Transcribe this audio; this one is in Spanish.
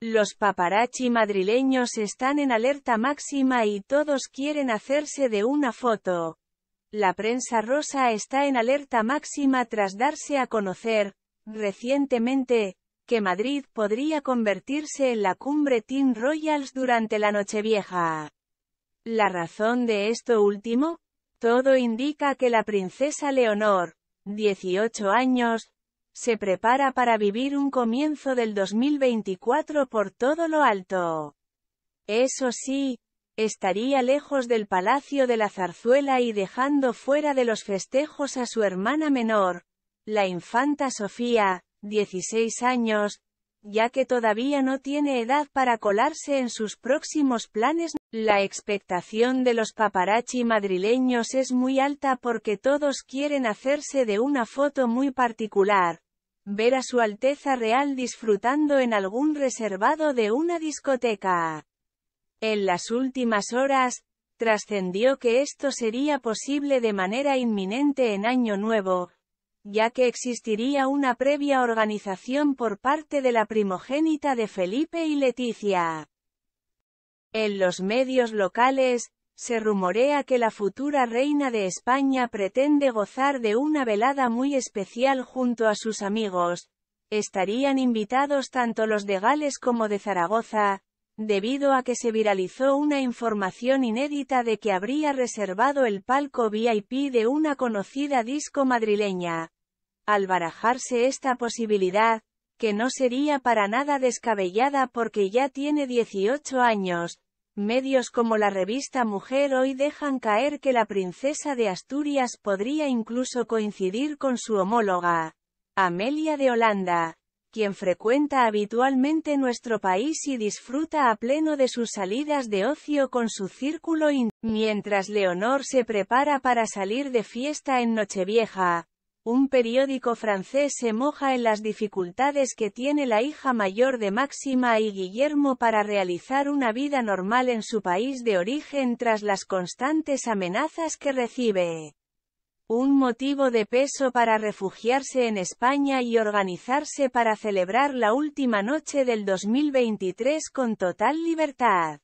Los paparazzi madrileños están en alerta máxima y todos quieren hacerse de una foto. La prensa rosa está en alerta máxima tras darse a conocer, recientemente, que Madrid podría convertirse en la cumbre Team Royals durante la Nochevieja. ¿La razón de esto último? Todo indica que la princesa Leonor, 18 años, se prepara para vivir un comienzo del 2024 por todo lo alto. Eso sí, estaría lejos del Palacio de la Zarzuela y dejando fuera de los festejos a su hermana menor, la infanta Sofía, 16 años, ya que todavía no tiene edad para colarse en sus próximos planes. La expectación de los paparazzi madrileños es muy alta porque todos quieren hacerse de una foto muy particular, Ver a Su Alteza Real disfrutando en algún reservado de una discoteca. En las últimas horas, trascendió que esto sería posible de manera inminente en Año Nuevo, ya que existiría una previa organización por parte de la primogénita de Felipe y Leticia. En los medios locales, se rumorea que la futura reina de España pretende gozar de una velada muy especial junto a sus amigos. Estarían invitados tanto los de Gales como de Zaragoza, debido a que se viralizó una información inédita de que habría reservado el palco VIP de una conocida disco madrileña. Al barajarse esta posibilidad, que no sería para nada descabellada porque ya tiene 18 años, Medios como la revista Mujer hoy dejan caer que la princesa de Asturias podría incluso coincidir con su homóloga, Amelia de Holanda, quien frecuenta habitualmente nuestro país y disfruta a pleno de sus salidas de ocio con su círculo in. Mientras Leonor se prepara para salir de fiesta en Nochevieja, un periódico francés se moja en las dificultades que tiene la hija mayor de Máxima y Guillermo para realizar una vida normal en su país de origen tras las constantes amenazas que recibe. Un motivo de peso para refugiarse en España y organizarse para celebrar la última noche del 2023 con total libertad.